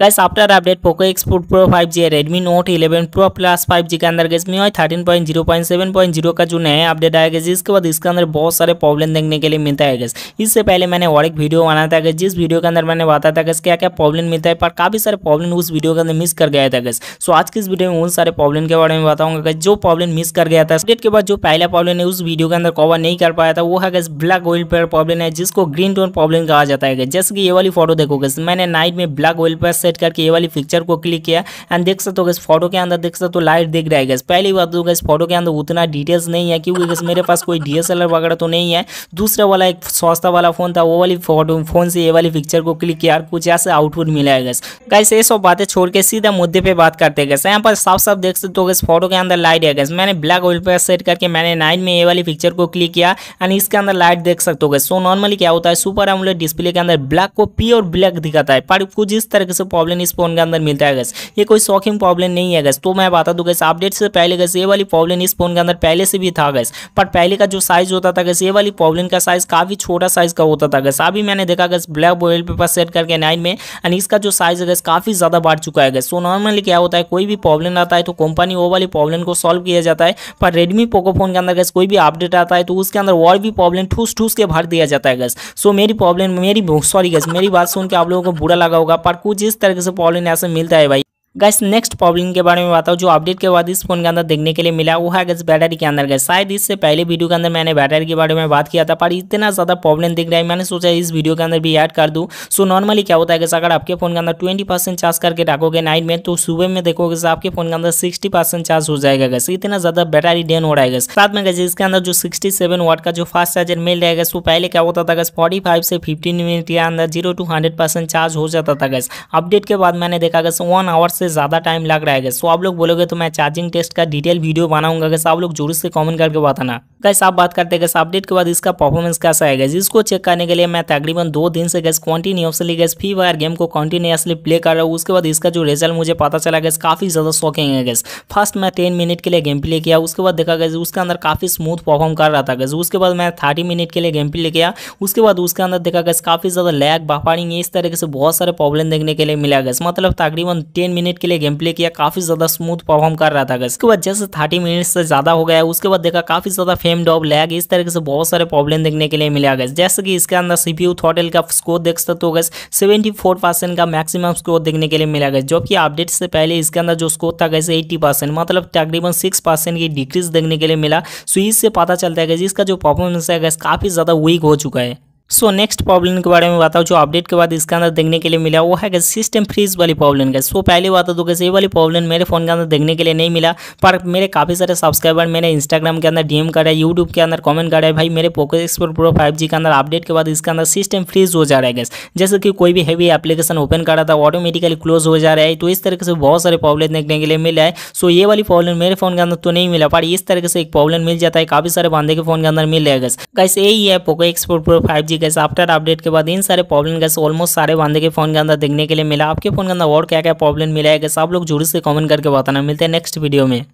guys after update Poco X four pro five G Redmi Note eleven pro plus five G के अंदर guys में thirteen point zero point seven point zero का जो नया update आया गया जिसके बाद इसके अंदर बहुत सारे प्रॉब्लम देखने के लिए मिलता है गैस इससे पहले मैंने और एक वीडियो बनाया था गैस जिस वीडियो के अंदर मैंने बताया था गैस क्या क्या प्रॉब्लम मिलता है पर काफ़ी सारे प्रॉब्लम उस वीडियो के अंदर मिस कर गया था गैस सो आज की इस वीडियो में उन सारे प्रॉब्लम के बारे में बताऊंगा गैस जो प्रॉब्लम मिस कर गया था अपडेट के बाद जो पहला प्रॉब्लम है उस वीडियो के अंदर कवर नहीं कर पाया था वो है गैस ब्लैक ऑयल पर प्रॉब्लम है जिसको ग्रीन टोन प्रॉब्लम कहा जाता है जैसे कि ये वाली फोटो देखो गैस मैंने नाइट में ब्लैक ऑयल पर से सेट करके ये वाली पिक्चर को क्लिक किया एंड देख सकते हो गैस फोटो के अंदर देख सकते हो लाइट दिख रहा है गैस पहली बात तो गैस फोटो के अंदर उतना डिटेल्स नहीं है क्योंकि गैस मेरे पास कोई डी वगैरह तो नहीं है दूसरा वाला एक सस्ता वाला फ़ोन था वो वाली फोटो फ़ोन से ये वाली पिक्चर को क्लिक किया कुछ ऐसे आउटपुट मिला है गैस गैस ये सब बातें छोड़ के सीधा मुद्दे पर बात करते गैस यहाँ पर साफ साफ देख सकते हो गैस फोटो के अंदर लाइट है गैस मैंने ब्लैक ऑयल पर सेट करके मैंने नाइन में ये वाली पिक्चर को क्लिक किया एंड इसके अंदर लाइट देख सकते हो गए सो नॉर्मली क्या होता है सुपर एमुलेट डिस्प्ले के अंदर ब्लैक को प्योर ब्लैक दिखाता है पर कुछ इस तरह से पॉब्लन इस फोन के अंदर मिलता है गैस ये कोई शॉकिंग प्रॉब्लम नहीं है गैस तो मैं बता दूँ गैस अपडेट से पहले गैस ये वाली प्रॉब्लम इस फोन के अंदर पहले से भी था गैस पर पहले का जो साइज होता था गैस ये वाली प्रॉब्लम का साइज काफ़ी छोटा साइज का होता था गैस अभी मैंने देखा guys black wallpaper set करके नाइन में एंड इसका जो साइज है गैस काफ़ी ज़्यादा बढ़ चुका है गैस सो नॉर्मली क्या होता है कोई भी प्रॉब्लम आता है तो कंपनी वो वाली प्रॉब्लम को सॉल्व किया जाता है पर रेडमी पोको फोन के अंदर गैस कोई भी अपडेट आता है तो उसके अंदर और भी प्रॉब्लम ठूस ठूस के भर दिया जाता है गैस सो मेरी प्रॉब्लम मेरी सॉरी गैस मेरी बात सुन के आप लोगों को बुरा लगा होगा पर कुछ इस तरीके से से मिलता है भाई गैस नेक्स्ट प्रॉब्लम के बारे में बताओ जो अपडेट के बाद इस फोन के अंदर देखने के लिए मिला वो है गैस बैटरी के अंदर गैस शायद इससे पहले वीडियो के अंदर मैंने बैटरी के बारे में बात किया था पर इतना ज़्यादा प्रॉब्लम दिख रहा है मैंने सोचा इस वीडियो के अंदर भी ऐड कर दूँ सो नॉर्मली क्या होता है गैस अगर आपके फोन के अंदर ट्वेंटी चार्ज करके रखोगे नाइट में तो सुबह में देखोगे आपके फोन के अंदर सिक्सटी चार्ज हो जाएगा गैस इतना ज़्यादा बैटरी डेन हो रहा है गैस साथ में गैस इसके अंदर जो सिक्सटी वाट का जो फास्ट चार्जर मिल रहा है गैस वो पहले क्या होता था गैस फोर्टी से फिफ्टीन मिनट के अंदर जीरो टू हंड्रेड चार्ज हो जाता था गैस अपडेट के बाद मैंने देखा गैस वन आवर्स से ज़्यादा टाइम लग रहा है सो आप लोग बोलोगे तो मैं चार्जिंग टेस्ट का डिटेल वीडियो बनाऊंगा कैसे आप लोग जोर से कमेंट करके बताना कैसे आप बात करते हैं अपडेट के बाद इसका परफॉर्मेंस कैसा है गैस इसको चेक करने के लिए मैं तकरीबन दो दिन से guys continuously guys free fire game को कॉन्टीन्यूसली प्ले कर रहा हूँ उसके बाद इसका जो रिजल्ट मुझे पता चला गया काफ़ी ज़्यादा शॉकिंग है गैस फर्स्ट मैं टेन मिनट के लिए गेम प्ले किया उसके बाद देखा गया उसके अंदर काफ़ी स्मूथ परफॉर्म कर रहा था गैस उसके बाद मैं थर्टी मिनट के लिए गेम प्ले किया उसके बाद उसके अंदर देखा गया काफ़ी ज़्यादा लैग बाफारिंग इस तरीके से बहुत सारे प्रॉब्लम देखने के लिए मिला गया मतलब तकरीबन टेन मिनट मिनट के लिए गेम प्ले किया काफी ज्यादा स्मूथ परफॉर्म कर रहा था उसके बाद जैसे थर्टी मिनट से ज्यादा हो गया उसके बाद देखा काफी ज्यादा फेम डॉप लैग इस तरीके से बहुत सारे प्रॉब्लम देखने के लिए मिला गया जैसे कि इसके अंदर सीपीयू थॉटल का स्कोर देख सकते हो गए सेवेंटी का मैक्सिमम स्कोर देखने के लिए मिला गया जबकि अपडेट से पहले इसके अंदर जो स्कोर था गैसे एट्टी मतलब तकरीबन सिक्स की डिक्रीज देखने के लिए मिला सो इससे पता चलता है गैस इसका जो परफॉर्मेंस है काफी ज्यादा वीक हो चुका है सो नेक्स्ट प्रॉब्लम के बारे में बताओ जो अपडेट के बाद इसके अंदर देखने के लिए मिला वो है सिस्टम फ्रीज वाली प्रॉब्लम का सो so, पहले बता दो तो कैसे ये वाली प्रॉब्लम मेरे फोन के अंदर देखने के लिए नहीं मिला पर मेरे काफ़ी सारे सब्सक्राइबर मेरे इंस्टाग्राम के अंदर डीएम कर है यूट्यूब के अंदर कमेंट कर है भाई मेरे पोको एक्सपोर्ट प्रो फाइव के अंदर अपडेट के बाद इसके अंदर सिस्टम फ्रीज हो जा रहा है गैस जैसे कि कोई भी हैवी एप्लीकेशन ओपन कर रहा था ऑटोमेटिकली क्लोज हो जा रहा है तो इस तरीके से बहुत सारे प्रॉब्लम देखने के लिए मिला है सो ये वाली प्रॉब्लम मेरे फोन के अंदर तो नहीं मिला पर इस तरीके से एक प्रॉब्लम मिल जाता है काफ़ी सारे बंदे के फोन के अंदर मिल रहा है गैस गैस यही है पोको एक्सपोर्ट प्रो फाइव है आफ्टर अपडेट के बाद इन सारे प्रॉब्लम गैस ऑलमोस्ट सारे बांधे के फोन के अंदर देखने के लिए मिला आपके फोन के अंदर और क्या क्या प्रॉब्लम मिला है सब लोग जरूर से कॉमेंट करके बताना मिलते हैं नेक्स्ट वीडियो में